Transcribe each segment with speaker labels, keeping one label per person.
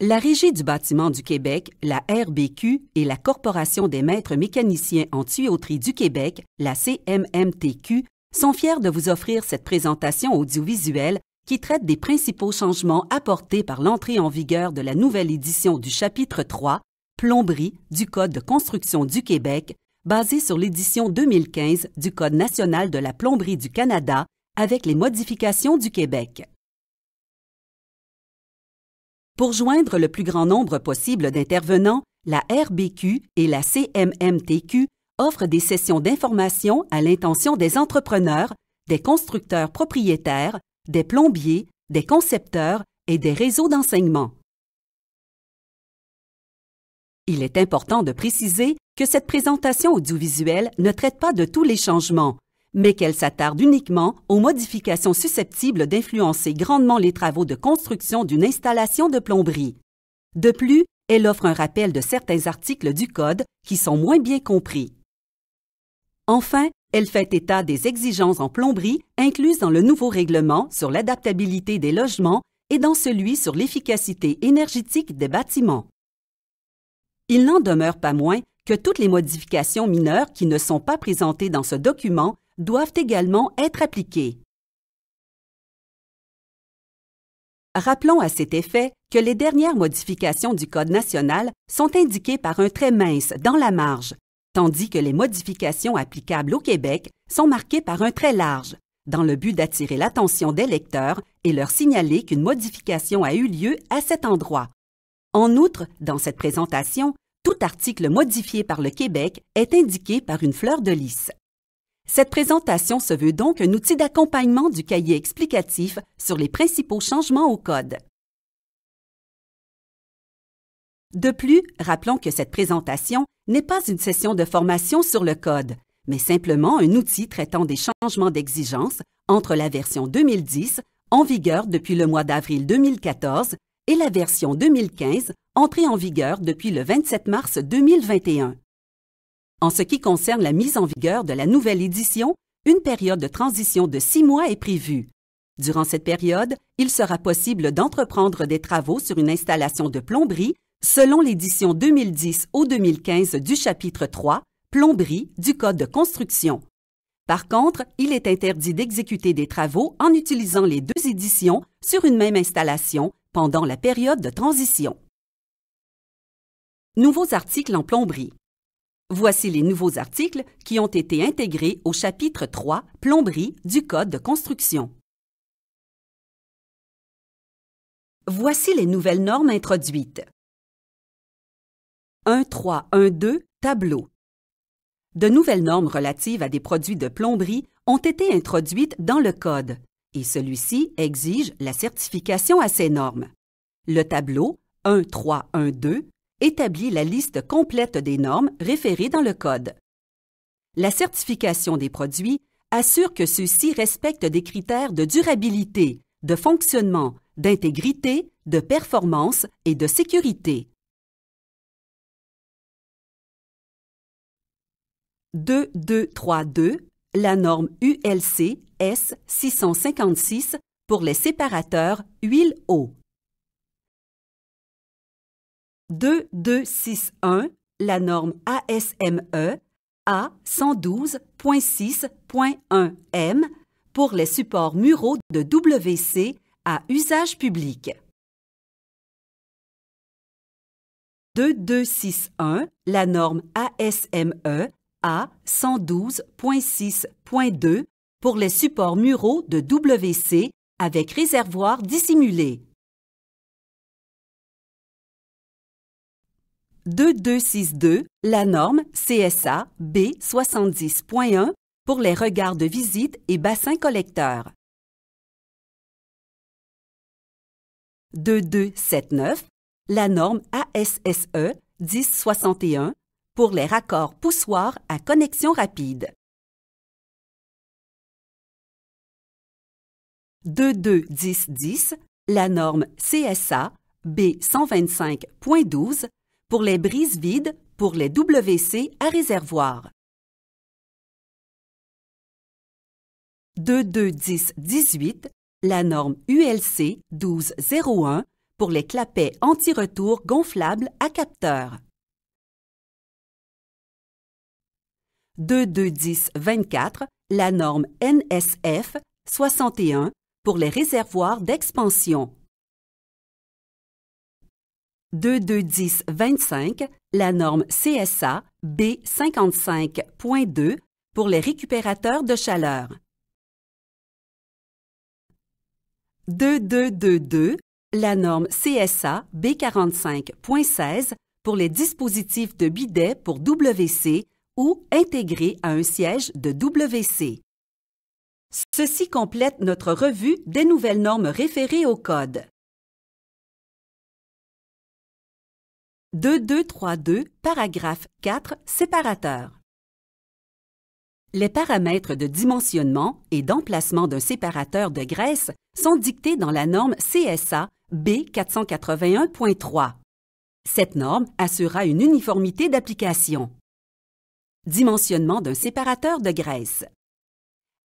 Speaker 1: La Régie du bâtiment du Québec, la RBQ
Speaker 2: et la Corporation des maîtres mécaniciens en tuyauterie du Québec, la CMMTQ, sont fiers de vous offrir cette présentation audiovisuelle qui traite des principaux changements apportés par l'entrée en vigueur de la nouvelle édition du chapitre 3, plomberie, du Code de construction du Québec, basée sur l'édition 2015 du Code national de la plomberie du Canada avec les modifications du Québec. Pour joindre le plus grand nombre possible d'intervenants, la RBQ et la CMMTQ offrent des sessions d'information à l'intention des entrepreneurs, des constructeurs propriétaires, des plombiers, des concepteurs et des réseaux d'enseignement. Il est important de préciser que cette présentation audiovisuelle ne traite pas de tous les changements, mais qu'elle s'attarde uniquement aux modifications susceptibles d'influencer grandement les travaux de construction d'une installation de plomberie. De plus, elle offre un rappel de certains articles du Code qui sont moins bien compris. Enfin, elle fait état des exigences en plomberie incluses dans le nouveau règlement sur l'adaptabilité des logements et dans celui sur l'efficacité énergétique des bâtiments. Il n'en demeure pas moins que toutes les modifications mineures qui ne sont pas présentées dans ce document doivent également être appliquées. Rappelons à cet effet que les dernières modifications du Code national sont indiquées par un trait mince dans la marge, tandis que les modifications applicables au Québec sont marquées par un trait large, dans le but d'attirer l'attention des lecteurs et leur signaler qu'une modification a eu lieu à cet endroit. En outre, dans cette présentation, tout article modifié par le Québec est indiqué par une fleur de lys. Cette présentation se veut donc un outil d'accompagnement du cahier explicatif sur les principaux changements au code. De plus, rappelons que cette présentation n'est pas une session de formation sur le code, mais simplement un outil traitant des changements d'exigence entre la version 2010, en vigueur depuis le mois d'avril 2014, et la version 2015, entrée en vigueur depuis le 27 mars 2021. En ce qui concerne la mise en vigueur de la nouvelle édition, une période de transition de six mois est prévue. Durant cette période, il sera possible d'entreprendre des travaux sur une installation de plomberie selon l'édition 2010 au 2015 du chapitre 3, plomberie du Code de construction. Par contre, il est interdit d'exécuter des travaux en utilisant les deux éditions sur une même installation pendant la période de transition. Nouveaux articles en plomberie. Voici les nouveaux articles qui ont été intégrés au chapitre 3
Speaker 1: Plomberie du Code de construction. Voici les nouvelles normes introduites. 1.3.1.2
Speaker 2: Tableau. De nouvelles normes relatives à des produits de plomberie ont été introduites dans le Code et celui-ci exige la certification à ces normes. Le tableau 1.3.1.2 établit la liste complète des normes référées dans le Code. La certification des produits assure que ceux-ci respectent des critères de durabilité, de fonctionnement, d'intégrité,
Speaker 1: de performance et de sécurité. 2232, la norme
Speaker 2: ULC S656 pour les séparateurs huile-eau. 2261, la norme ASME A112.6.1M
Speaker 1: pour les supports muraux de WC à usage public. 2261, la norme ASME A112.6.2 pour les supports muraux de WC avec réservoir dissimulé. 2262, la norme CSA B70.1 pour les regards de visite et bassins collecteurs. 2279, la norme ASSE 1061 pour les raccords poussoirs à connexion rapide. 221010, la norme
Speaker 2: CSA B125.12 pour les brises vides, pour
Speaker 1: les WC à réservoir. 221018 la norme ULC 1201
Speaker 2: pour les clapets anti-retour gonflables à capteur. 221024 la norme NSF 61 pour les réservoirs d'expansion. 2210-25, la norme CSA B55.2 pour les récupérateurs de chaleur. 2222, la norme CSA B45.16 pour les dispositifs de bidet pour WC ou intégrés à un siège de WC.
Speaker 1: Ceci complète notre revue des nouvelles normes référées au Code. 2232, paragraphe 4, séparateur. Les paramètres de dimensionnement
Speaker 2: et d'emplacement d'un séparateur de graisse sont dictés dans la norme CSA B481.3. Cette norme assurera une uniformité d'application. Dimensionnement d'un séparateur de graisse.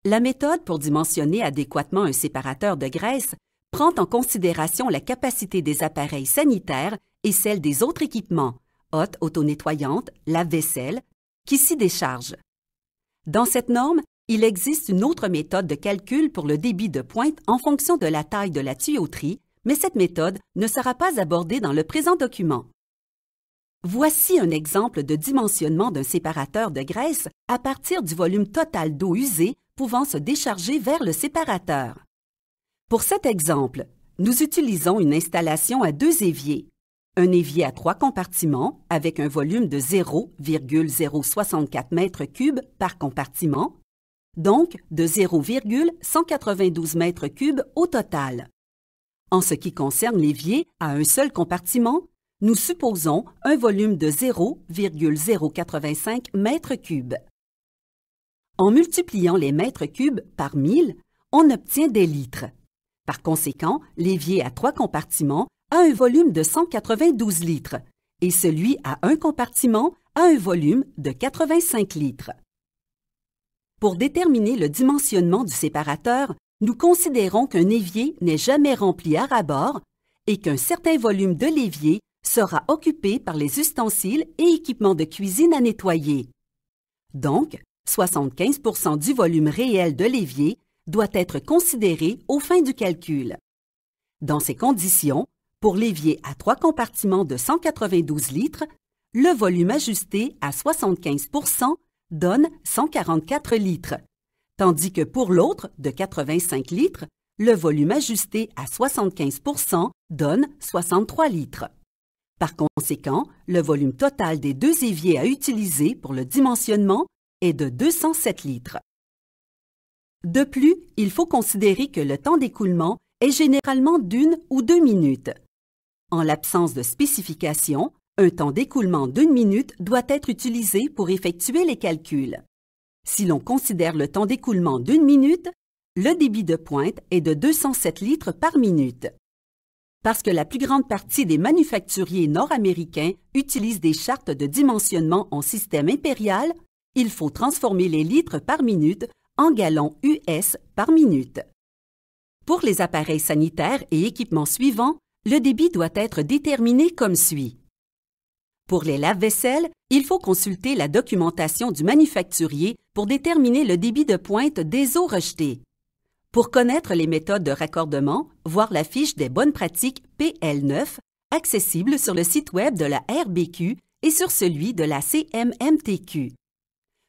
Speaker 2: La méthode pour dimensionner adéquatement un séparateur de graisse prend en considération la capacité des appareils sanitaires et celle des autres équipements, hotte auto-nettoyante, lave-vaisselle, qui s'y décharge. Dans cette norme, il existe une autre méthode de calcul pour le débit de pointe en fonction de la taille de la tuyauterie, mais cette méthode ne sera pas abordée dans le présent document. Voici un exemple de dimensionnement d'un séparateur de graisse à partir du volume total d'eau usée pouvant se décharger vers le séparateur. Pour cet exemple, nous utilisons une installation à deux éviers. Un évier à trois compartiments avec un volume de 0,064 m3 par compartiment, donc de 0,192 m3 au total. En ce qui concerne l'évier à un seul compartiment, nous supposons un volume de 0,085 m3. En multipliant les mètres cubes par 1000, on obtient des litres. Par conséquent, l'évier à trois compartiments a un volume de 192 litres et celui à un compartiment a un volume de 85 litres. Pour déterminer le dimensionnement du séparateur, nous considérons qu'un évier n'est jamais rempli à ras-bord et qu'un certain volume de l'évier sera occupé par les ustensiles et équipements de cuisine à nettoyer. Donc, 75 du volume réel de l'évier doit être considéré au fin du calcul. Dans ces conditions, pour l'évier à trois compartiments de 192 litres, le volume ajusté à 75 donne 144 litres, tandis que pour l'autre, de 85 litres, le volume ajusté à 75 donne 63 litres. Par conséquent, le volume total des deux éviers à utiliser pour le dimensionnement est de 207 litres. De plus, il faut considérer que le temps d'écoulement est généralement d'une ou deux minutes, en l'absence de spécification, un temps d'écoulement d'une minute doit être utilisé pour effectuer les calculs. Si l'on considère le temps d'écoulement d'une minute, le débit de pointe est de 207 litres par minute. Parce que la plus grande partie des manufacturiers nord-américains utilisent des chartes de dimensionnement en système impérial, il faut transformer les litres par minute en gallons US par minute. Pour les appareils sanitaires et équipements suivants, le débit doit être déterminé comme suit. Pour les lave vaisselles il faut consulter la documentation du manufacturier pour déterminer le débit de pointe des eaux rejetées. Pour connaître les méthodes de raccordement, voir la fiche des bonnes pratiques PL9 accessible sur le site web de la RBQ et sur celui de la CMMTQ.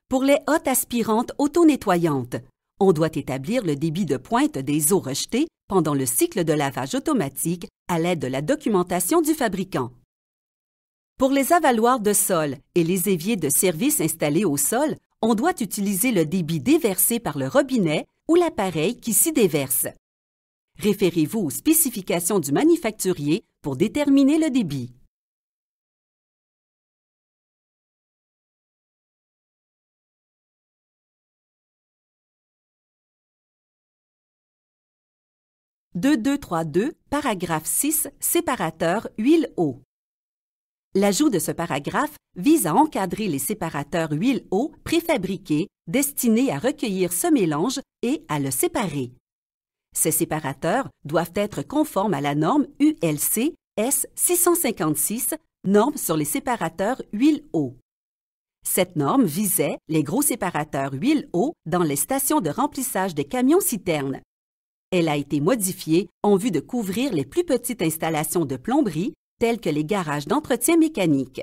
Speaker 2: Pour les hottes aspirantes auto-nettoyantes, on doit établir le débit de pointe des eaux rejetées pendant le cycle de lavage automatique à l'aide de la documentation du fabricant. Pour les avaloirs de sol et les éviers de service installés au sol, on doit utiliser le débit déversé par le robinet ou l'appareil qui s'y déverse. Référez-vous aux spécifications du manufacturier
Speaker 1: pour déterminer le débit. 2232, paragraphe 6,
Speaker 2: séparateur huile-eau. L'ajout de ce paragraphe vise à encadrer les séparateurs huile-eau préfabriqués destinés à recueillir ce mélange et à le séparer. Ces séparateurs doivent être conformes à la norme ULC S656, norme sur les séparateurs huile-eau. Cette norme visait les gros séparateurs huile-eau dans les stations de remplissage des camions-citernes, elle a été modifiée en vue de couvrir les plus petites
Speaker 1: installations de plomberie, telles que les garages d'entretien mécanique.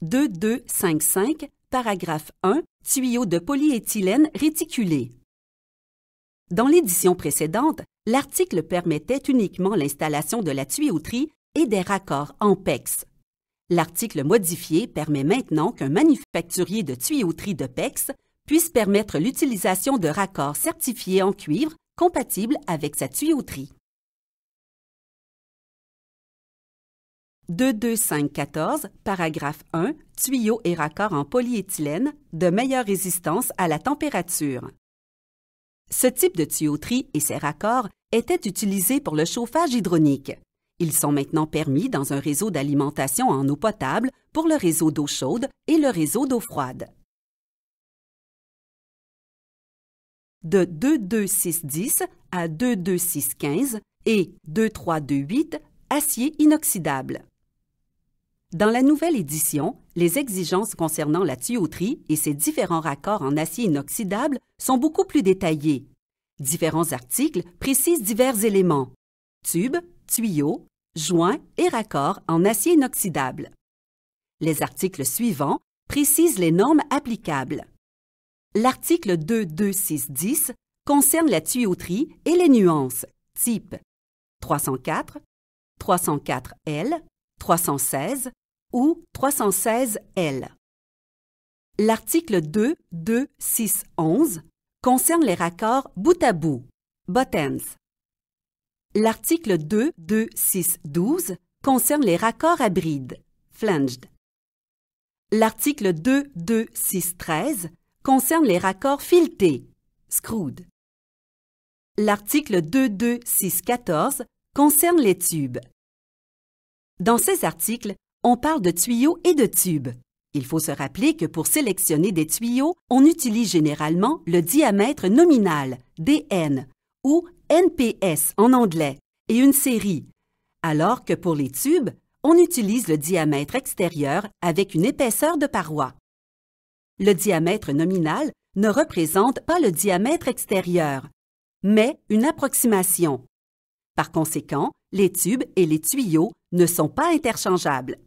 Speaker 1: 2255, paragraphe 1, tuyaux de polyéthylène réticulé. Dans l'édition précédente,
Speaker 2: l'article permettait uniquement l'installation de la tuyauterie et des raccords en PEX. L'article modifié permet maintenant qu'un manufacturier de tuyauterie de PEX puisse permettre l'utilisation de raccords certifiés en cuivre compatibles avec sa tuyauterie. 22514, paragraphe 1, tuyaux et raccords en polyéthylène de meilleure résistance à la température. Ce type de tuyauterie et ses raccords étaient utilisés pour le chauffage hydronique. Ils sont maintenant permis dans un réseau d'alimentation en eau potable pour le réseau d'eau chaude et le réseau d'eau froide. de 22610 à 22615 et 2328, acier inoxydable. Dans la nouvelle édition, les exigences concernant la tuyauterie et ses différents raccords en acier inoxydable sont beaucoup plus détaillées. Différents articles précisent divers éléments tubes, tuyaux, joints et raccords en acier inoxydable. Les articles suivants précisent les normes applicables. L'article 22610 concerne la tuyauterie et les nuances, type 304, 304L, 316 ou 316L. L'article 22611 concerne les raccords bout à bout, buttons ». L'article 22612 concerne les raccords à bride, flanged. L'article 22613 concerne les raccords filetés, screwed. L'article 22614 concerne les tubes. Dans ces articles, on parle de tuyaux et de tubes. Il faut se rappeler que pour sélectionner des tuyaux, on utilise généralement le diamètre nominal, DN, ou NPS en anglais, et une série, alors que pour les tubes, on utilise le diamètre extérieur avec une épaisseur de paroi le diamètre nominal ne représente pas le diamètre extérieur, mais une
Speaker 1: approximation. Par conséquent, les tubes et les tuyaux ne sont pas interchangeables.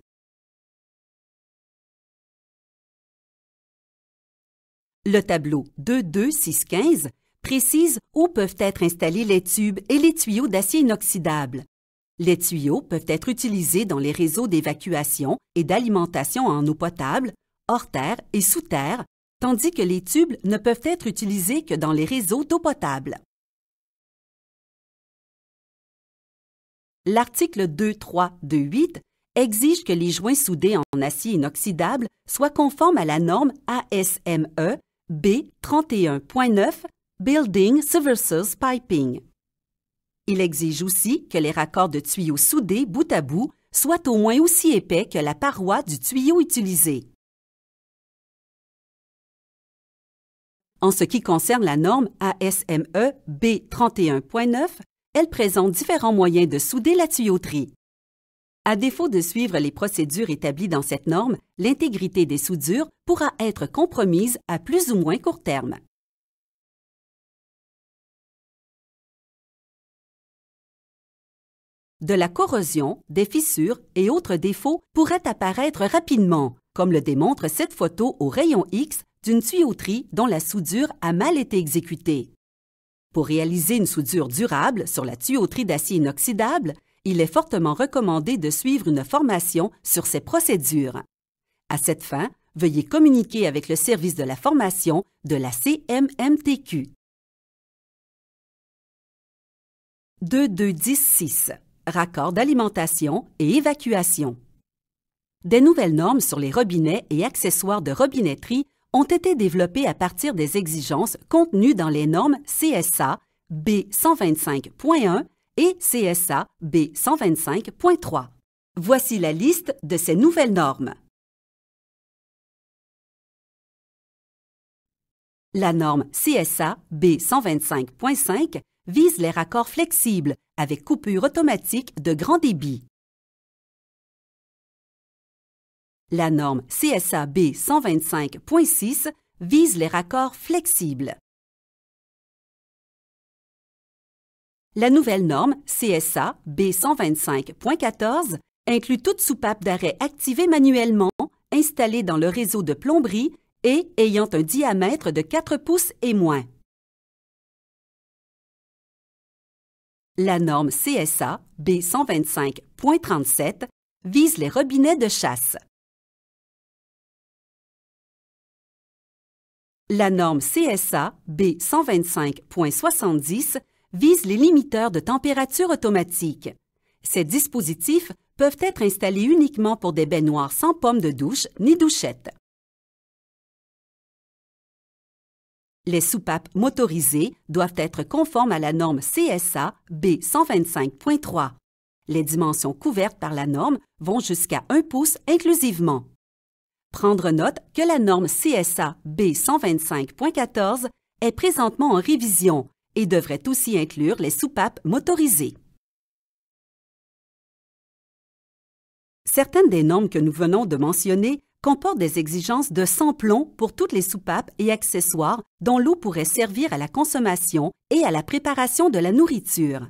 Speaker 1: Le tableau 22615 précise où peuvent être installés les
Speaker 2: tubes et les tuyaux d'acier inoxydable. Les tuyaux peuvent être utilisés dans les réseaux d'évacuation et d'alimentation en eau potable, hors terre et sous terre, tandis
Speaker 1: que les tubes ne peuvent être utilisés que dans les réseaux d'eau potable. L'article 2.3.2.8
Speaker 2: exige que les joints soudés en acier inoxydable soient conformes à la norme ASME B31.9 Building Services Piping. Il exige aussi que les raccords de tuyaux soudés bout à bout soient au moins aussi
Speaker 1: épais que la paroi du tuyau utilisé. En ce qui concerne la norme ASME B31.9,
Speaker 2: elle présente différents moyens de souder la tuyauterie. À défaut de suivre les procédures établies dans cette norme, l'intégrité des soudures pourra être compromise à
Speaker 1: plus ou moins court terme. de la corrosion, des fissures et autres
Speaker 2: défauts pourraient apparaître rapidement, comme le démontre cette photo au rayon X d'une tuyauterie dont la soudure a mal été exécutée. Pour réaliser une soudure durable sur la tuyauterie d'acier inoxydable, il est fortement recommandé de suivre une formation sur ces procédures. À cette fin, veuillez communiquer avec le service de la formation de la CMMTQ. 2216 Raccord d'alimentation et évacuation. Des nouvelles normes sur les robinets et accessoires de robinetterie ont été développées à partir des exigences contenues dans les normes CSA B125.1
Speaker 1: et CSA B125.3. Voici la liste de ces nouvelles normes. La norme CSA B125.5 vise les raccords
Speaker 2: flexibles avec coupure automatique de grand débit.
Speaker 1: La norme CSA B 125.6 vise les raccords flexibles. La nouvelle norme CSA B125.14 inclut toute soupape
Speaker 2: d'arrêt activée manuellement, installée dans le réseau de plomberie et ayant un
Speaker 1: diamètre de 4 pouces et moins. La norme CSA B125.37 vise les robinets de chasse. La norme CSA B125.70 vise les
Speaker 2: limiteurs de température automatique. Ces dispositifs peuvent être installés uniquement pour des baignoires sans pommes de douche ni douchette. Les soupapes motorisées doivent être conformes à la norme CSA B125.3. Les dimensions couvertes par la norme vont jusqu'à 1 pouce inclusivement. Prendre note que la norme CSA B125.14 est présentement en révision et devrait aussi inclure les soupapes motorisées. Certaines des normes que nous venons de mentionner comportent des exigences de sans-plomb pour toutes les soupapes et accessoires dont l'eau pourrait servir à la consommation et à la préparation de la nourriture.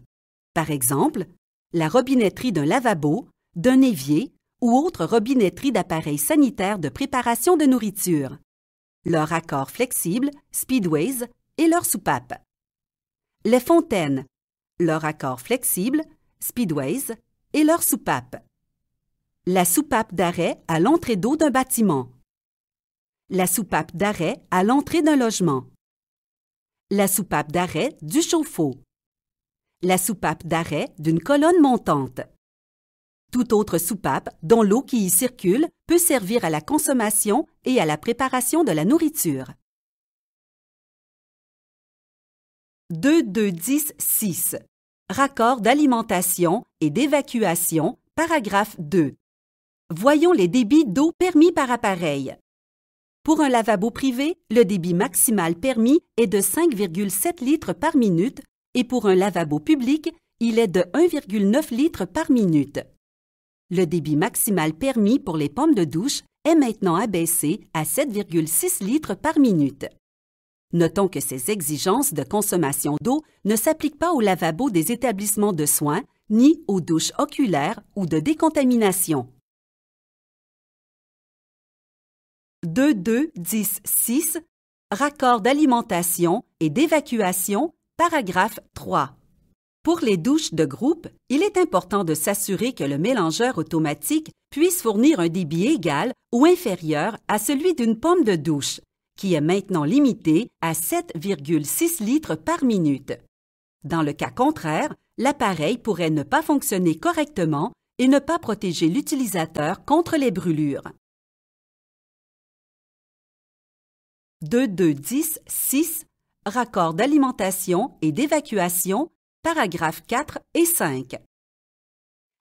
Speaker 2: Par exemple, la robinetterie d'un lavabo, d'un évier ou autres robinetteries d'appareils sanitaires de préparation de nourriture, leur accord flexible speedways et leur soupape. Les fontaines, leur accord flexible speedways et leur soupape. La soupape d'arrêt à l'entrée d'eau d'un bâtiment. La soupape d'arrêt à l'entrée d'un logement. La soupape d'arrêt du chauffe-eau. La soupape d'arrêt d'une colonne montante. Toute autre soupape, dont l'eau qui y circule, peut servir à la consommation et à la préparation de la nourriture. 2.2.10.6 Raccord d'alimentation et d'évacuation, paragraphe 2. Voyons les débits d'eau permis par appareil. Pour un lavabo privé, le débit maximal permis est de 5,7 litres par minute et pour un lavabo public, il est de 1,9 litres par minute. Le débit maximal permis pour les pommes de douche est maintenant abaissé à 7,6 litres par minute. Notons que ces exigences de consommation d'eau ne s'appliquent pas aux lavabos des établissements de soins ni aux douches oculaires ou de décontamination.
Speaker 1: 2.2.10.6 Raccord d'alimentation et d'évacuation, paragraphe 3.
Speaker 2: Pour les douches de groupe, il est important de s'assurer que le mélangeur automatique puisse fournir un débit égal ou inférieur à celui d'une pomme de douche, qui est maintenant limité à 7,6 litres par minute. Dans le cas contraire, l'appareil pourrait ne pas fonctionner correctement et ne pas protéger l'utilisateur
Speaker 1: contre les brûlures. 22106 Raccord d'alimentation et d'évacuation
Speaker 2: paragraphes 4 et 5.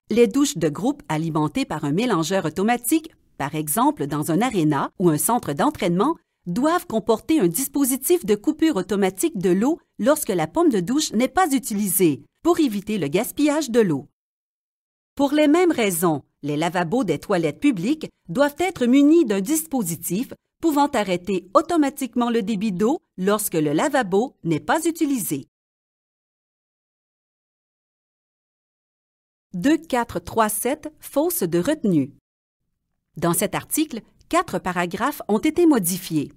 Speaker 2: Les douches de groupe alimentées par un mélangeur automatique, par exemple dans un aréna ou un centre d'entraînement, doivent comporter un dispositif de coupure automatique de l'eau lorsque la pomme de douche n'est pas utilisée, pour éviter le gaspillage de l'eau. Pour les mêmes raisons, les lavabos des toilettes publiques doivent être munis d'un dispositif pouvant arrêter automatiquement
Speaker 1: le débit d'eau lorsque le lavabo n'est pas utilisé. 2437 fausse de retenue.
Speaker 2: Dans cet article, quatre paragraphes ont été modifiés.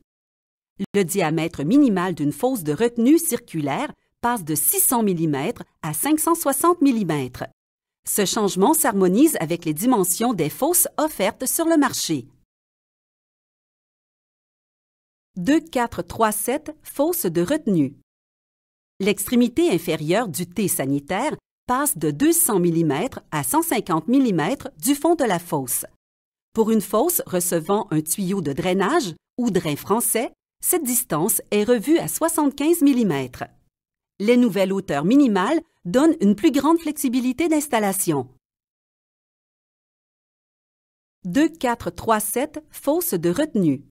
Speaker 2: Le diamètre minimal d'une fosse de retenue circulaire passe de 600 mm à 560 mm. Ce changement s'harmonise avec les dimensions des fosses
Speaker 1: offertes sur le marché. 2437 fosse de retenue. L'extrémité inférieure du T
Speaker 2: sanitaire passe de 200 mm à 150 mm du fond de la fosse. Pour une fosse recevant un tuyau de drainage ou drain français, cette distance est revue à 75 mm. Les nouvelles hauteurs minimales donnent une plus grande flexibilité d'installation. 2437 Fosse de retenue.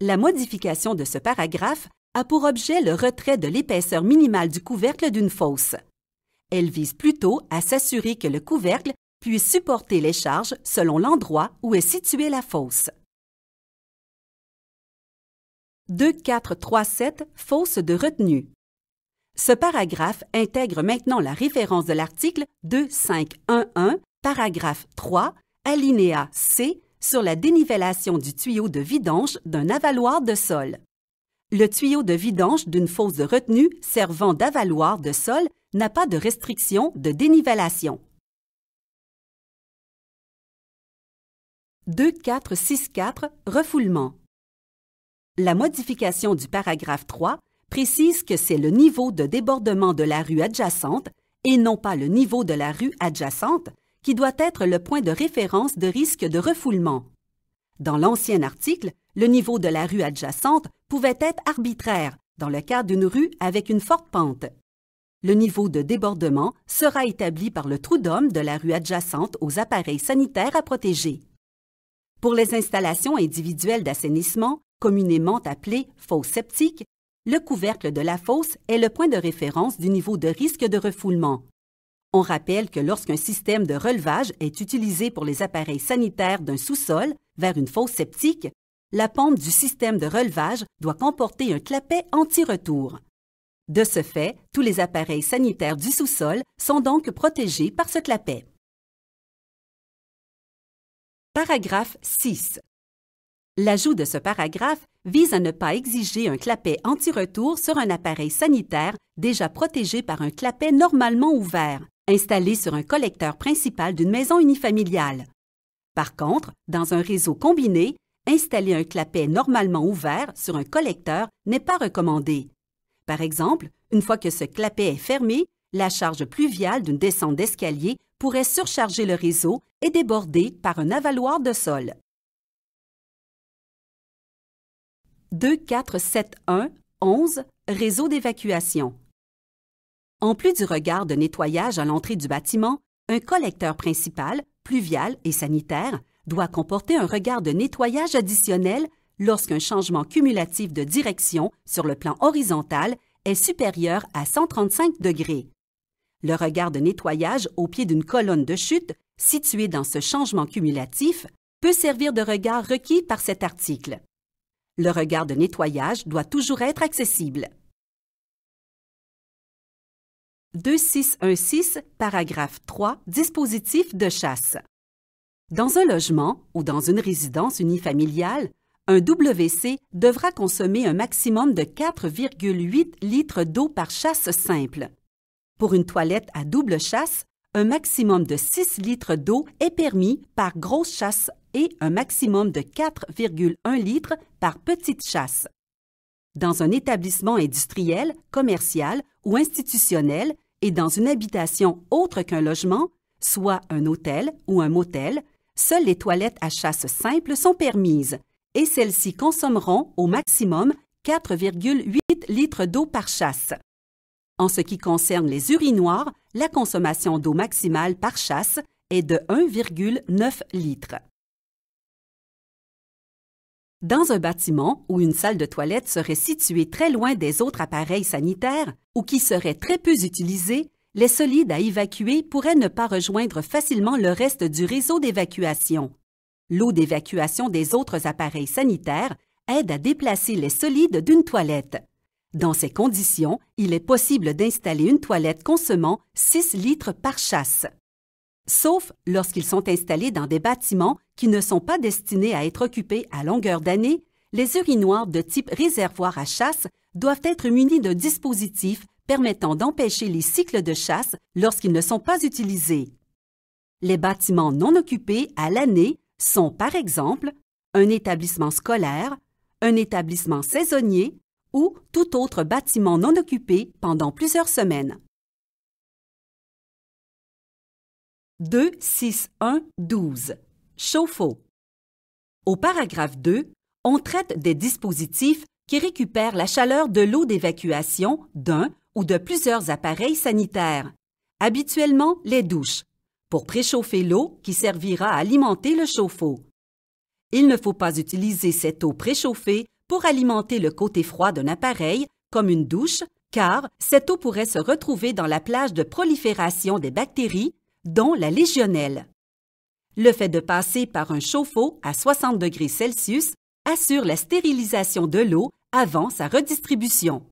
Speaker 2: La modification de ce paragraphe a pour objet le retrait de l'épaisseur minimale du couvercle d'une fosse. Elle vise plutôt à s'assurer que le couvercle puisse supporter les charges selon l'endroit où est située la fosse. 2437 Fosse de retenue. Ce paragraphe intègre maintenant la référence de l'article 2511, paragraphe 3, alinéa C, sur la dénivellation du tuyau de vidange d'un avaloir de sol. Le tuyau de vidange d'une fosse de retenue servant d'avaloir de sol n'a pas de
Speaker 1: restriction de dénivellation. 2464 Refoulement. La modification
Speaker 2: du paragraphe 3 précise que c'est le niveau de débordement de la rue adjacente et non pas le niveau de la rue adjacente qui doit être le point de référence de risque de refoulement. Dans l'ancien article, le niveau de la rue adjacente pouvait être arbitraire dans le cas d'une rue avec une forte pente. Le niveau de débordement sera établi par le trou d'homme de la rue adjacente aux appareils sanitaires à protéger. Pour les installations individuelles d'assainissement, communément appelées fosses septiques, le couvercle de la fosse est le point de référence du niveau de risque de refoulement. On rappelle que lorsqu'un système de relevage est utilisé pour les appareils sanitaires d'un sous-sol vers une fosse septique, la pompe du système de relevage doit comporter un clapet anti-retour. De ce fait, tous les appareils sanitaires du
Speaker 1: sous-sol sont donc protégés par ce clapet. Paragraphe 6. L'ajout de ce paragraphe vise à ne pas exiger
Speaker 2: un clapet anti-retour sur un appareil sanitaire déjà protégé par un clapet normalement ouvert, installé sur un collecteur principal d'une maison unifamiliale. Par contre, dans un réseau combiné, installer un clapet normalement ouvert sur un collecteur n'est pas recommandé, par exemple, une fois que ce clapet est fermé, la charge pluviale d'une descente d'escalier pourrait surcharger le réseau et déborder par un
Speaker 1: avaloir de sol. 2471 11 Réseau d'évacuation. En plus du regard
Speaker 2: de nettoyage à l'entrée du bâtiment, un collecteur principal, pluvial et sanitaire, doit comporter un regard de nettoyage additionnel lorsqu'un changement cumulatif de direction sur le plan horizontal est supérieur à 135 degrés. Le regard de nettoyage au pied d'une colonne de chute située dans ce changement cumulatif peut servir de regard requis par cet article. Le regard de nettoyage
Speaker 1: doit toujours être accessible. 2616, paragraphe 3, dispositif de chasse. Dans un
Speaker 2: logement ou dans une résidence unifamiliale, un WC devra consommer un maximum de 4,8 litres d'eau par chasse simple. Pour une toilette à double chasse, un maximum de 6 litres d'eau est permis par grosse chasse et un maximum de 4,1 litres par petite chasse. Dans un établissement industriel, commercial ou institutionnel et dans une habitation autre qu'un logement, soit un hôtel ou un motel, seules les toilettes à chasse simple sont permises, et celles-ci consommeront au maximum 4,8 litres d'eau par chasse. En ce qui concerne les urinoirs, la consommation d'eau maximale par chasse est de 1,9 litres. Dans un bâtiment où une salle de toilette serait située très loin des autres appareils sanitaires ou qui serait très peu utilisée, les solides à évacuer pourraient ne pas rejoindre facilement le reste du réseau d'évacuation. L'eau d'évacuation des autres appareils sanitaires aide à déplacer les solides d'une toilette. Dans ces conditions, il est possible d'installer une toilette consommant 6 litres par chasse. Sauf lorsqu'ils sont installés dans des bâtiments qui ne sont pas destinés à être occupés à longueur d'année, les urinoirs de type réservoir à chasse doivent être munis de dispositifs permettant d'empêcher les cycles de chasse lorsqu'ils ne sont pas utilisés. Les bâtiments non occupés à l'année sont par exemple un établissement scolaire, un établissement saisonnier ou tout autre bâtiment non occupé pendant plusieurs semaines.
Speaker 1: 2.6.1.12 Chauffe-eau. Au paragraphe 2, on traite des dispositifs qui
Speaker 2: récupèrent la chaleur de l'eau d'évacuation d'un ou de plusieurs appareils sanitaires, habituellement les douches, pour préchauffer l'eau qui servira à alimenter le chauffe-eau. Il ne faut pas utiliser cette eau préchauffée pour alimenter le côté froid d'un appareil, comme une douche, car cette eau pourrait se retrouver dans la plage de prolifération des bactéries, dont la légionnelle. Le fait de passer par
Speaker 1: un chauffe-eau à 60 degrés Celsius assure la stérilisation de l'eau avant sa redistribution.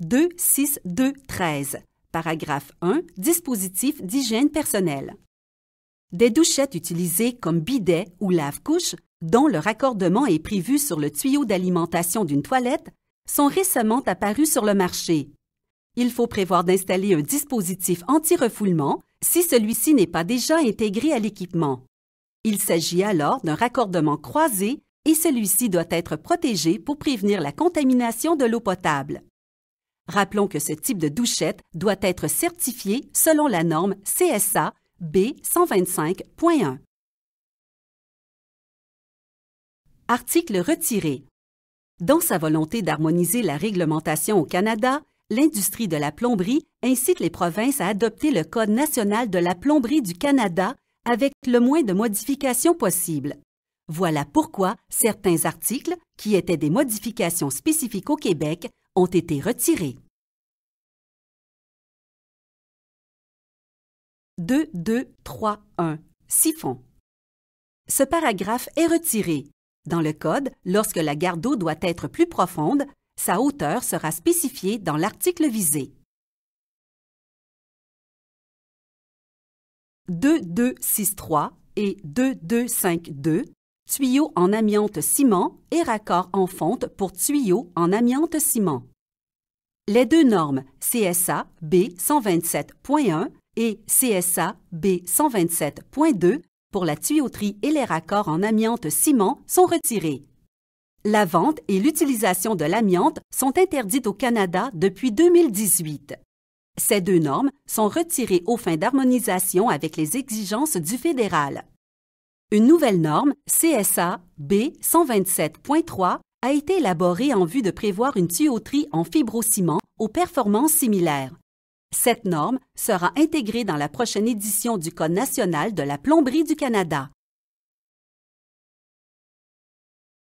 Speaker 1: 2, 6, 2, 13. Paragraphe 1. Dispositif d'hygiène personnelle.
Speaker 2: Des douchettes utilisées comme bidets ou lave-couches, dont le raccordement est prévu sur le tuyau d'alimentation d'une toilette, sont récemment apparues sur le marché. Il faut prévoir d'installer un dispositif anti-refoulement si celui-ci n'est pas déjà intégré à l'équipement. Il s'agit alors d'un raccordement croisé et celui-ci doit être protégé pour prévenir la contamination de l'eau potable. Rappelons que ce type de douchette doit être certifié selon la norme CSA B125.1. Article retiré. Dans sa volonté d'harmoniser la réglementation au Canada, l'industrie de la plomberie incite les provinces à adopter le Code national de la plomberie du Canada avec le moins de modifications possibles. Voilà pourquoi certains
Speaker 1: articles, qui étaient des modifications spécifiques au Québec, ont été retirés. 2, 2, 3, 1. Siphon. Ce paragraphe est retiré. Dans le Code, lorsque la garde d'eau doit être plus profonde, sa hauteur sera spécifiée dans l'article visé. 2263 et 2252, tuyaux en amiante
Speaker 2: ciment et raccords en fonte pour tuyaux en amiante ciment. Les deux normes CSA B127.1 et CSA B127.2 pour la tuyauterie et les raccords en amiante ciment sont retirées. La vente et l'utilisation de l'amiante sont interdites au Canada depuis 2018. Ces deux normes sont retirées aux fins d'harmonisation avec les exigences du fédéral. Une nouvelle norme, CSA B 127.3, a été élaborée en vue de prévoir une tuyauterie en fibrociment aux performances similaires. Cette norme sera intégrée dans la prochaine édition du Code national de la plomberie du Canada.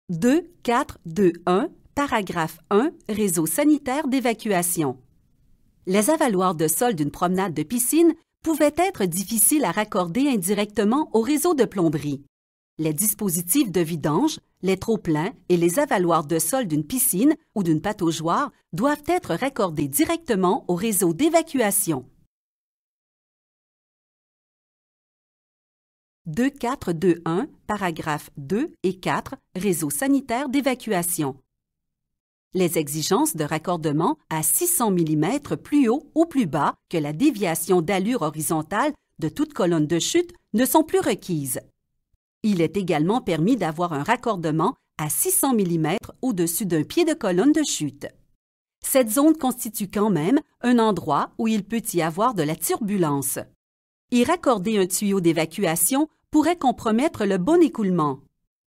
Speaker 2: 2421, paragraphe 1, réseau sanitaire d'évacuation. Les avaloirs de sol d'une promenade de piscine pouvaient être difficiles à raccorder indirectement au réseau de plomberie. Les dispositifs de vidange les trop-pleins et les avaloirs de sol d'une piscine ou d'une pataugeoire doivent être raccordés directement au réseau d'évacuation. 2421, paragraphes 2 et 4, réseau sanitaire d'évacuation. Les exigences de raccordement à 600 mm plus haut ou plus bas que la déviation d'allure horizontale de toute colonne de chute ne sont plus requises. Il est également permis d'avoir un raccordement à 600 mm au-dessus d'un pied de colonne de chute. Cette zone constitue quand même un endroit où il peut y avoir de la turbulence. Y raccorder un tuyau d'évacuation pourrait compromettre le bon écoulement.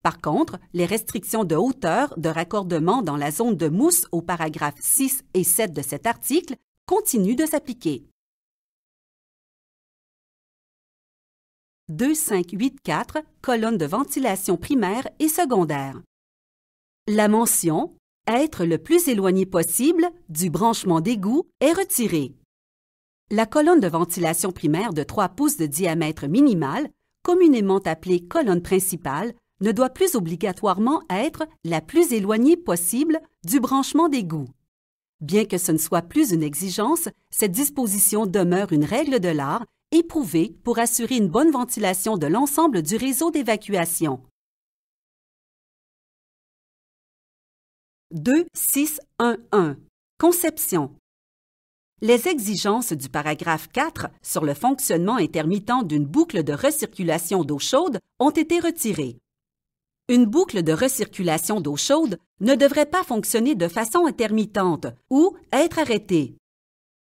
Speaker 2: Par contre, les restrictions de hauteur de raccordement dans la zone de mousse au paragraphe 6 et 7 de cet article
Speaker 1: continuent de s'appliquer. 2584, colonne de ventilation primaire et secondaire.
Speaker 2: La mention être le plus éloigné possible du branchement d'égout est retirée. La colonne de ventilation primaire de 3 pouces de diamètre minimal, communément appelée colonne principale, ne doit plus obligatoirement être la plus éloignée possible du branchement d'égout. Bien que ce ne soit plus une exigence, cette disposition demeure une règle de l'art éprouvée pour assurer une
Speaker 1: bonne ventilation de l'ensemble du réseau d'évacuation. 2611 Conception
Speaker 2: Les exigences du paragraphe 4 sur le fonctionnement intermittent d'une boucle de recirculation d'eau chaude ont été retirées. Une boucle de recirculation d'eau chaude ne devrait pas fonctionner de façon intermittente ou être arrêtée.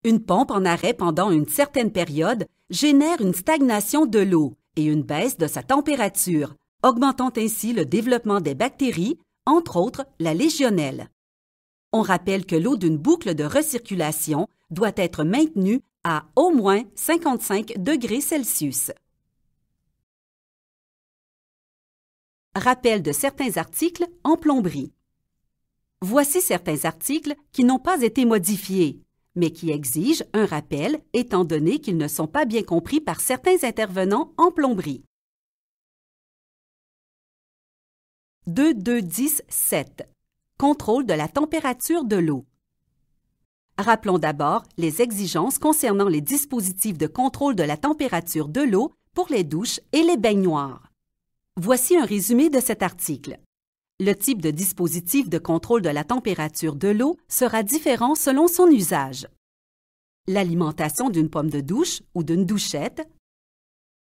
Speaker 2: Une pompe en arrêt pendant une certaine période génère une stagnation de l'eau et une baisse de sa température, augmentant ainsi le développement des bactéries, entre autres la légionnelle. On rappelle que l'eau d'une boucle de recirculation doit être maintenue à au moins 55 degrés Celsius. Rappel de certains articles en plomberie. Voici certains articles qui n'ont pas été modifiés mais qui exigent un rappel étant donné qu'ils ne sont pas bien compris par certains intervenants
Speaker 1: en plomberie. 2.2.10.7 Contrôle de la température de l'eau. Rappelons
Speaker 2: d'abord les exigences concernant les dispositifs de contrôle de la température de l'eau pour les douches et les baignoires. Voici un résumé de cet article. Le type de dispositif de contrôle de la température de l'eau sera différent selon son usage. L'alimentation d'une pomme de douche ou d'une douchette,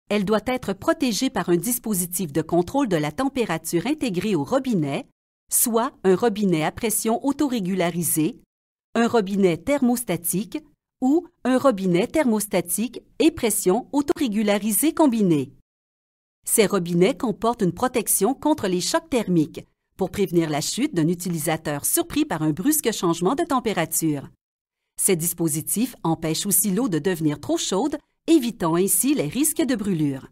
Speaker 2: elle doit être protégée par un dispositif de contrôle de la température intégré au robinet, soit un robinet à pression autorégularisée, un robinet thermostatique ou un robinet thermostatique et pression autorégularisée combinée. Ces robinets comportent une protection contre les chocs thermiques, pour prévenir la chute d'un utilisateur surpris par un brusque changement de température. Ces dispositifs empêchent aussi l'eau de devenir trop chaude, évitant ainsi les risques de brûlure.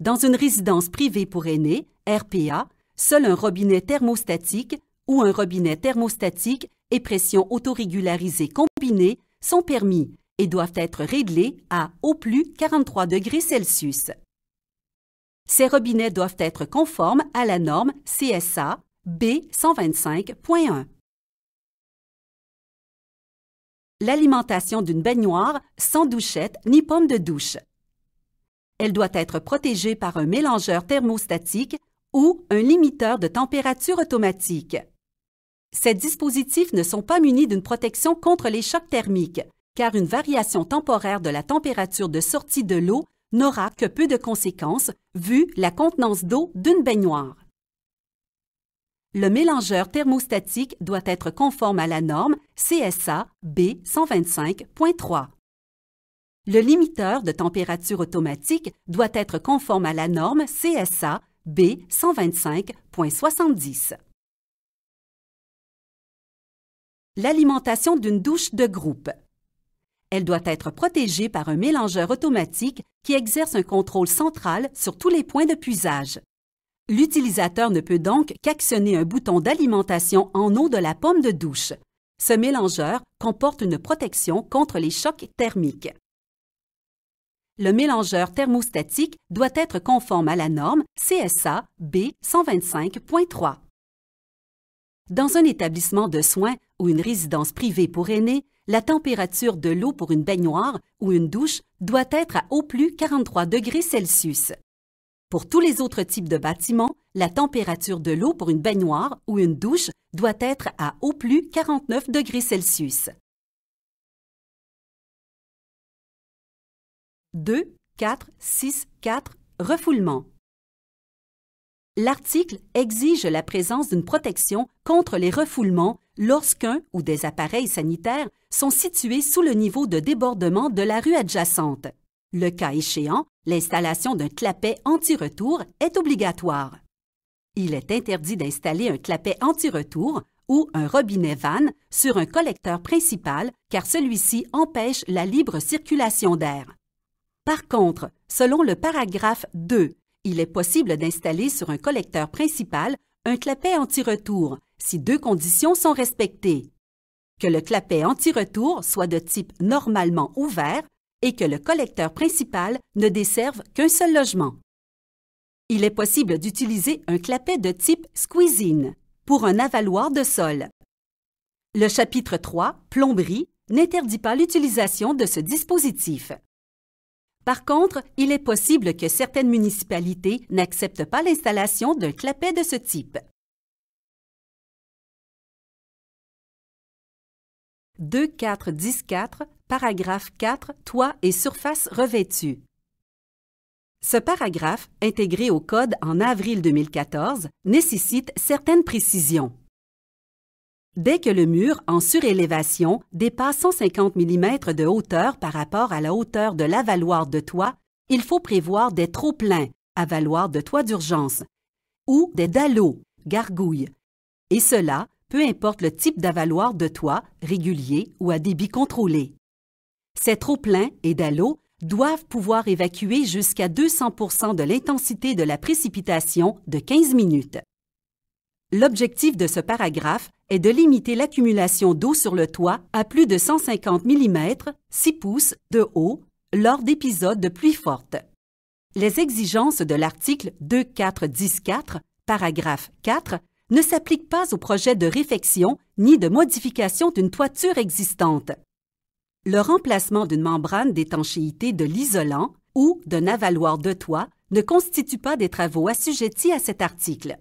Speaker 2: Dans une résidence privée pour aînés, RPA, seul un robinet thermostatique ou un robinet thermostatique et pression autorégularisée combinée sont permis et doivent être réglés à au plus 43 degrés Celsius. Ces robinets doivent être conformes à la norme CSA B125.1. L'alimentation d'une baignoire sans douchette ni pomme de douche. Elle doit être protégée par un mélangeur thermostatique ou un limiteur de température automatique. Ces dispositifs ne sont pas munis d'une protection contre les chocs thermiques, car une variation temporaire de la température de sortie de l'eau n'aura que peu de conséquences vu la contenance d'eau d'une baignoire. Le mélangeur thermostatique doit être conforme à la norme CSA B125.3. Le limiteur de température automatique doit être conforme à la norme CSA B125.70. L'alimentation d'une douche de groupe. Elle doit être protégée par un mélangeur automatique qui exerce un contrôle central sur tous les points de puisage. L'utilisateur ne peut donc qu'actionner un bouton d'alimentation en eau de la pomme de douche. Ce mélangeur comporte une protection contre les chocs thermiques. Le mélangeur thermostatique doit être conforme à la norme CSA B125.3. Dans un établissement de soins ou une résidence privée pour aînés, la température de l'eau pour une baignoire ou une douche doit être à au plus 43 degrés Celsius. Pour tous les autres types de bâtiments, la température de l'eau pour une
Speaker 1: baignoire ou une douche doit être à au plus 49 degrés Celsius. 2, 4, 6, 4, refoulement. L'article exige la
Speaker 2: présence d'une protection contre les refoulements lorsqu'un ou des appareils sanitaires sont situés sous le niveau de débordement de la rue adjacente. Le cas échéant, l'installation d'un clapet anti-retour est obligatoire. Il est interdit d'installer un clapet anti-retour ou un robinet van sur un collecteur principal car celui-ci empêche la libre circulation d'air. Par contre, selon le paragraphe 2, il est possible d'installer sur un collecteur principal un clapet anti-retour si deux conditions sont respectées. Que le clapet anti-retour soit de type normalement ouvert et que le collecteur principal ne desserve qu'un seul logement. Il est possible d'utiliser un clapet de type squeeze-in » pour un avaloir de sol. Le chapitre 3, plomberie, n'interdit pas l'utilisation de ce dispositif. Par contre, il est
Speaker 1: possible que certaines municipalités n'acceptent pas l'installation d'un clapet de ce type. 2414, paragraphe 4, toit et surface revêtue.
Speaker 2: Ce paragraphe, intégré au Code en avril 2014, nécessite certaines précisions. Dès que le mur en surélévation dépasse 150 mm de hauteur par rapport à la hauteur de l'avaloir de toit, il faut prévoir des trop-pleins, avaloir de toit d'urgence, ou des dallots, gargouilles, et cela peu importe le type d'avaloir de toit, régulier ou à débit contrôlé. Ces trop-pleins et dallos doivent pouvoir évacuer jusqu'à 200 de l'intensité de la précipitation de 15 minutes. L'objectif de ce paragraphe est de limiter l'accumulation d'eau sur le toit à plus de 150 mm, 6 pouces, de haut lors d'épisodes de pluie forte. Les exigences de l'article 2414, paragraphe 4, ne s'applique pas au projet de réfection ni de modification d'une toiture existante. Le remplacement d'une membrane d'étanchéité de l'isolant ou d'un avaloir de toit ne constitue pas des travaux assujettis à cet article.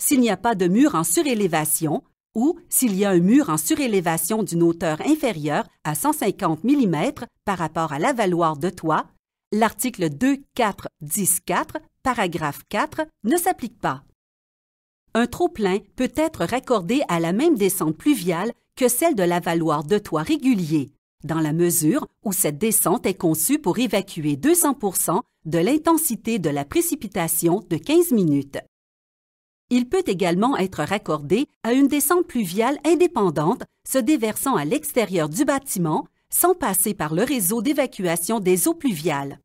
Speaker 2: S'il n'y a pas de mur en surélévation ou s'il y a un mur en surélévation d'une hauteur inférieure à 150 mm par rapport à l'avaloir de toit, l'article 2.4.10.4, paragraphe 4, ne s'applique pas. Un trop-plein peut être raccordé à la même descente pluviale que celle de la l'avaloir de toit régulier, dans la mesure où cette descente est conçue pour évacuer 200 de l'intensité de la précipitation de 15 minutes. Il peut également être raccordé à une descente pluviale indépendante se déversant à l'extérieur du bâtiment sans passer par le réseau d'évacuation des eaux pluviales.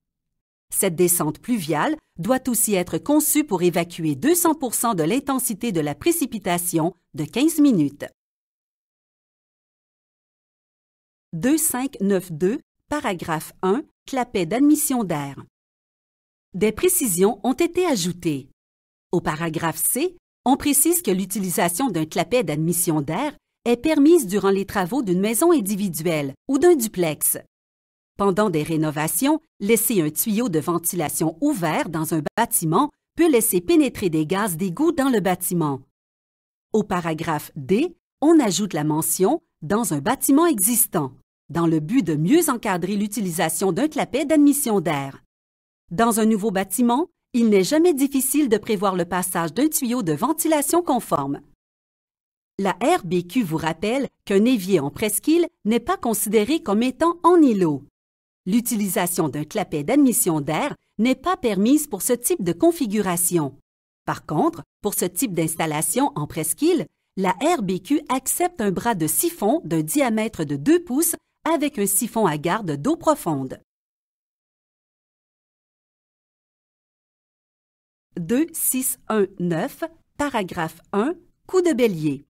Speaker 2: Cette descente pluviale doit aussi être conçue pour évacuer 200 de l'intensité de la
Speaker 1: précipitation de 15 minutes. 2592, paragraphe 1, clapet d'admission d'air.
Speaker 2: Des précisions ont été ajoutées. Au paragraphe C, on précise que l'utilisation d'un clapet d'admission d'air est permise durant les travaux d'une maison individuelle ou d'un duplex, pendant des rénovations, laisser un tuyau de ventilation ouvert dans un bâtiment peut laisser pénétrer des gaz d'égout dans le bâtiment. Au paragraphe D, on ajoute la mention dans un bâtiment existant, dans le but de mieux encadrer l'utilisation d'un clapet d'admission d'air. Dans un nouveau bâtiment, il n'est jamais difficile de prévoir le passage d'un tuyau de ventilation conforme. La RBQ vous rappelle qu'un évier en presqu'île n'est pas considéré comme étant en îlot. L'utilisation d'un clapet d'admission d'air n'est pas permise pour ce type de configuration. Par contre, pour ce type d'installation en presqu'île, la RBQ accepte un bras de siphon d'un diamètre de 2 pouces
Speaker 1: avec un siphon à garde d'eau profonde. 2619, paragraphe 1, coup de bélier.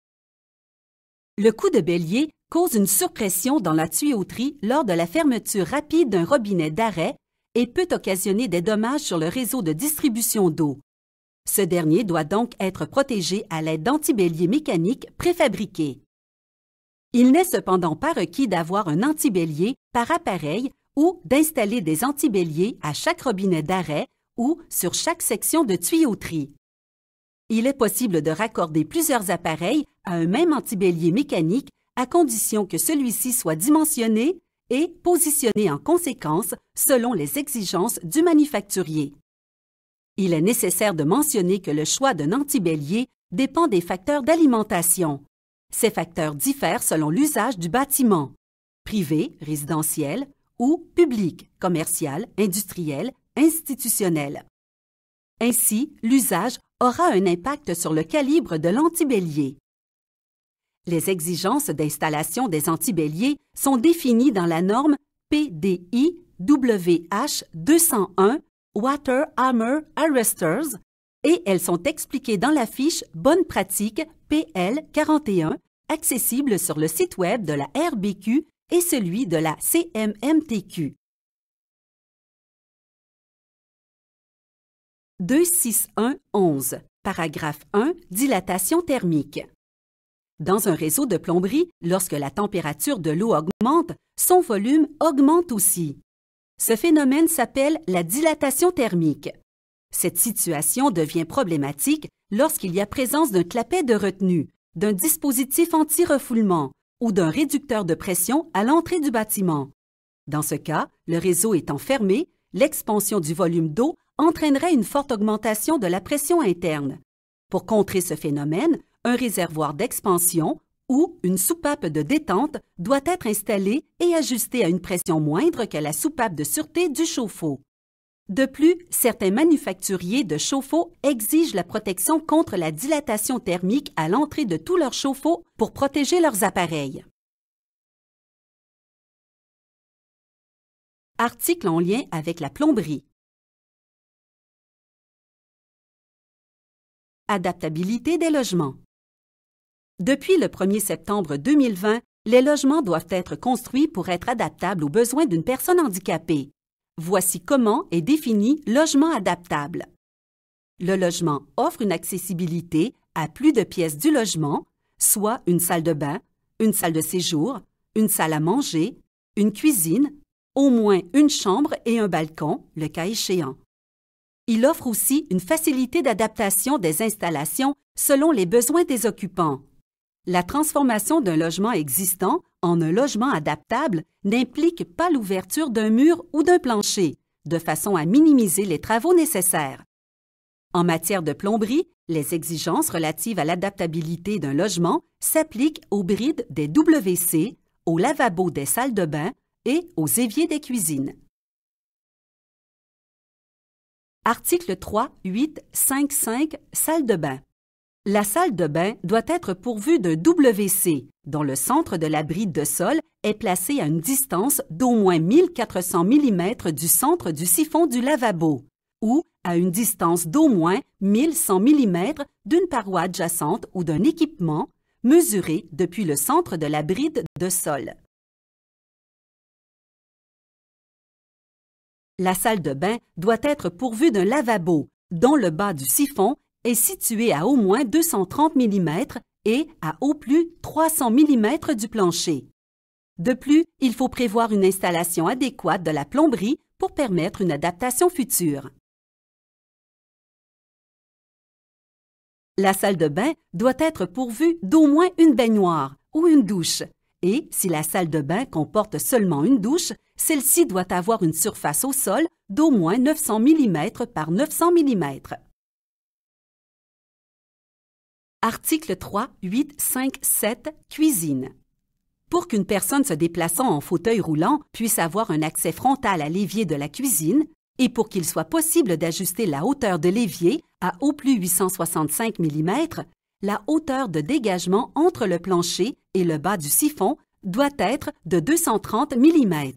Speaker 1: Le coup de bélier cause une surpression dans
Speaker 2: la tuyauterie lors de la fermeture rapide d'un robinet d'arrêt et peut occasionner des dommages sur le réseau de distribution d'eau. Ce dernier doit donc être protégé à l'aide d'antibéliers mécaniques préfabriqués. Il n'est cependant pas requis d'avoir un antibélier par appareil ou d'installer des antibéliers à chaque robinet d'arrêt ou sur chaque section de tuyauterie. Il est possible de raccorder plusieurs appareils à un même antibélier mécanique à condition que celui-ci soit dimensionné et positionné en conséquence selon les exigences du manufacturier. Il est nécessaire de mentionner que le choix d'un antibellier dépend des facteurs d'alimentation. Ces facteurs diffèrent selon l'usage du bâtiment privé, résidentiel ou public, commercial, industriel, institutionnel. Ainsi, l'usage aura un impact sur le calibre de l'antibellier. Les exigences d'installation des antibéliers sont définies dans la norme PDI WH 201 Water Hammer Arresters et elles sont expliquées dans la fiche Bonne pratique PL 41 accessible sur le site web de la RBQ
Speaker 1: et celui de la CMMTQ. 26111 Paragraphe 1 Dilatation
Speaker 2: thermique dans un réseau de plomberie, lorsque la température de l'eau augmente, son volume augmente aussi. Ce phénomène s'appelle la dilatation thermique. Cette situation devient problématique lorsqu'il y a présence d'un clapet de retenue, d'un dispositif anti-refoulement ou d'un réducteur de pression à l'entrée du bâtiment. Dans ce cas, le réseau étant fermé, l'expansion du volume d'eau entraînerait une forte augmentation de la pression interne. Pour contrer ce phénomène, un réservoir d'expansion ou une soupape de détente doit être installé et ajusté à une pression moindre que la soupape de sûreté du chauffe-eau. De plus, certains manufacturiers de chauffe-eau exigent la protection contre la dilatation thermique
Speaker 1: à l'entrée de tous leurs chauffe-eau pour protéger leurs appareils. Article en lien avec la plomberie. Adaptabilité des logements. Depuis le 1er septembre 2020, les logements doivent être construits
Speaker 2: pour être adaptables aux besoins d'une personne handicapée. Voici comment est défini logement adaptable. Le logement offre une accessibilité à plus de pièces du logement, soit une salle de bain, une salle de séjour, une salle à manger, une cuisine, au moins une chambre et un balcon, le cas échéant. Il offre aussi une facilité d'adaptation des installations selon les besoins des occupants. La transformation d'un logement existant en un logement adaptable n'implique pas l'ouverture d'un mur ou d'un plancher, de façon à minimiser les travaux nécessaires. En matière de plomberie, les exigences relatives à l'adaptabilité d'un logement s'appliquent aux brides des WC, aux lavabos des salles de bain et aux éviers des cuisines. Article 3.8.5.5 Salles salle de bain. La salle de bain doit être pourvue d'un WC, dont le centre de la bride de sol est placé à une distance d'au moins 1400 mm du centre du siphon du lavabo, ou à une distance d'au moins 1100 mm d'une paroi adjacente
Speaker 1: ou d'un équipement, mesuré depuis le centre de la bride de sol. La salle de bain doit être pourvue d'un lavabo, dont le bas du siphon est située à au moins 230
Speaker 2: mm et à au plus 300 mm du plancher. De plus,
Speaker 1: il faut prévoir une installation adéquate de la plomberie pour permettre une adaptation future. La salle de bain doit être pourvue d'au moins une baignoire ou une douche. Et si la salle de bain
Speaker 2: comporte seulement une douche, celle-ci doit avoir une surface au sol d'au moins 900 mm par 900 mm. Article 3.8.5.7 cuisine. Pour qu'une personne se déplaçant en fauteuil roulant puisse avoir un accès frontal à l'évier de la cuisine et pour qu'il soit possible d'ajuster la hauteur de l'évier à au plus 865 mm, la hauteur de dégagement entre le plancher et le bas du siphon doit être de 230 mm.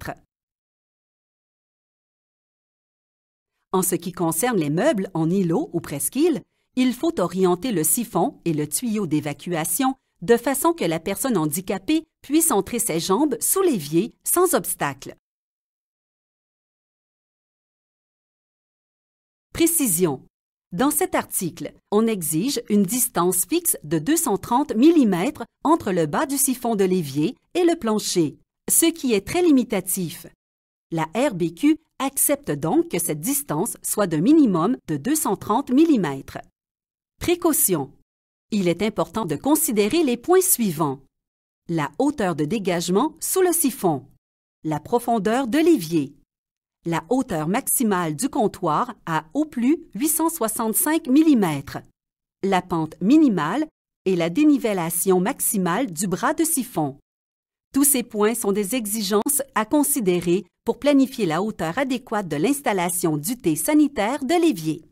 Speaker 2: En ce qui concerne les meubles en îlot ou presqu'île, il faut orienter le siphon et le tuyau d'évacuation de façon que la personne handicapée puisse entrer ses jambes sous l'évier
Speaker 1: sans obstacle. Précision. Dans cet article, on exige une distance fixe
Speaker 2: de 230 mm entre le bas du siphon de l'évier et le plancher, ce qui est très limitatif. La RBQ accepte donc que cette distance soit d'un minimum de 230 mm. Précaution. Il est important de considérer les points suivants. La hauteur de dégagement sous le siphon. La profondeur de l'évier. La hauteur maximale du comptoir à au plus 865 mm. La pente minimale et la dénivellation maximale du bras de siphon. Tous ces points sont des exigences à considérer pour planifier la hauteur adéquate de l'installation du thé sanitaire
Speaker 1: de l'évier.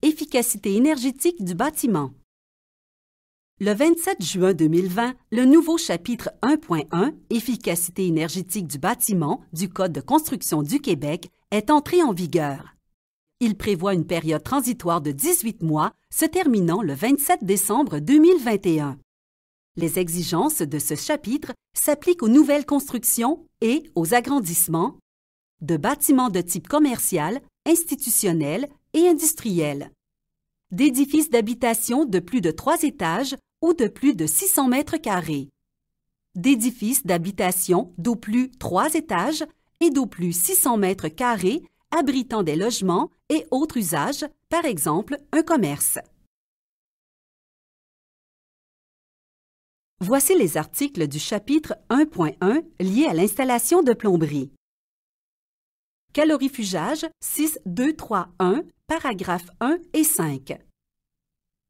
Speaker 1: Efficacité énergétique du bâtiment. Le 27 juin 2020, le nouveau
Speaker 2: chapitre 1.1 Efficacité énergétique du bâtiment du Code de construction du Québec est entré en vigueur. Il prévoit une période transitoire de 18 mois se terminant le 27 décembre 2021. Les exigences de ce chapitre s'appliquent aux nouvelles constructions et aux agrandissements de bâtiments de type commercial, institutionnel, et industriels, D'édifices d'habitation de plus de trois étages ou de plus de 600 mètres carrés. D'édifices d'habitation d'au plus trois étages et d'au plus 600 mètres carrés abritant des logements et autres usages, par exemple un
Speaker 1: commerce. Voici les articles du chapitre 1.1 liés à l'installation de plomberie.
Speaker 2: Calorifugage 6, 2, 3, 1, paragraphe 1 et 5.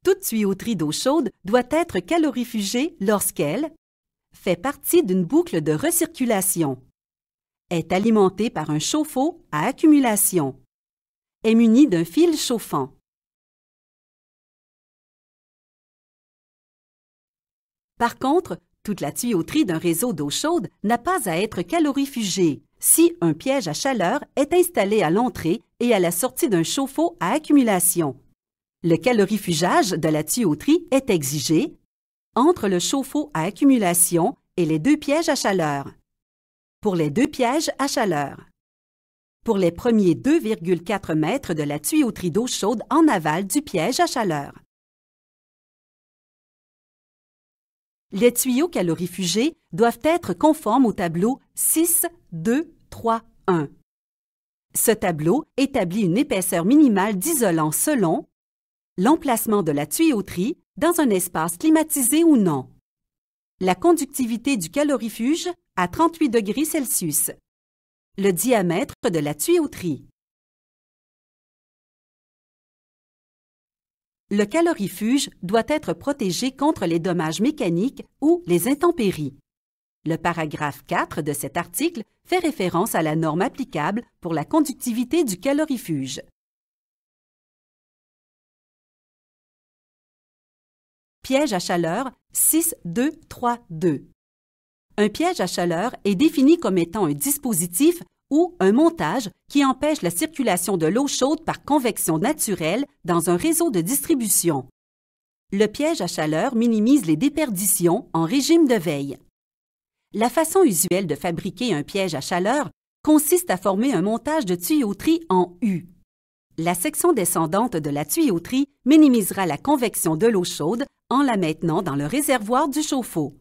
Speaker 2: Toute tuyauterie d'eau chaude doit être calorifugée lorsqu'elle fait partie d'une boucle de recirculation, est alimentée par un
Speaker 1: chauffe-eau à accumulation, est munie d'un fil chauffant. Par contre, toute la tuyauterie d'un réseau d'eau chaude n'a pas à être calorifugée, si un piège à
Speaker 2: chaleur est installé à l'entrée et à la sortie d'un chauffe-eau à accumulation. Le calorifugage de la tuyauterie est exigé entre le chauffe-eau à accumulation et les deux pièges à chaleur. Pour les deux pièges à chaleur. Pour les premiers 2,4 mètres de la tuyauterie d'eau chaude en aval du piège
Speaker 1: à chaleur. Les tuyaux calorifugés doivent être conformes au tableau 6, 2, 3, 1.
Speaker 2: Ce tableau établit une épaisseur minimale d'isolant selon l'emplacement de la tuyauterie dans un espace climatisé ou non, la
Speaker 1: conductivité du calorifuge à 38 degrés Celsius, le diamètre de la tuyauterie, Le calorifuge doit être protégé contre les dommages mécaniques ou les
Speaker 2: intempéries. Le paragraphe 4 de cet article fait référence à la norme applicable
Speaker 1: pour la conductivité du calorifuge. Piège à chaleur 6232
Speaker 2: Un piège à chaleur est défini comme étant un dispositif ou un montage qui empêche la circulation de l'eau chaude par convection naturelle dans un réseau de distribution. Le piège à chaleur minimise les déperditions en régime de veille. La façon usuelle de fabriquer un piège à chaleur consiste à former un montage de tuyauterie en U. La section descendante de la tuyauterie
Speaker 1: minimisera la convection de l'eau chaude en la maintenant dans le réservoir du chauffe-eau.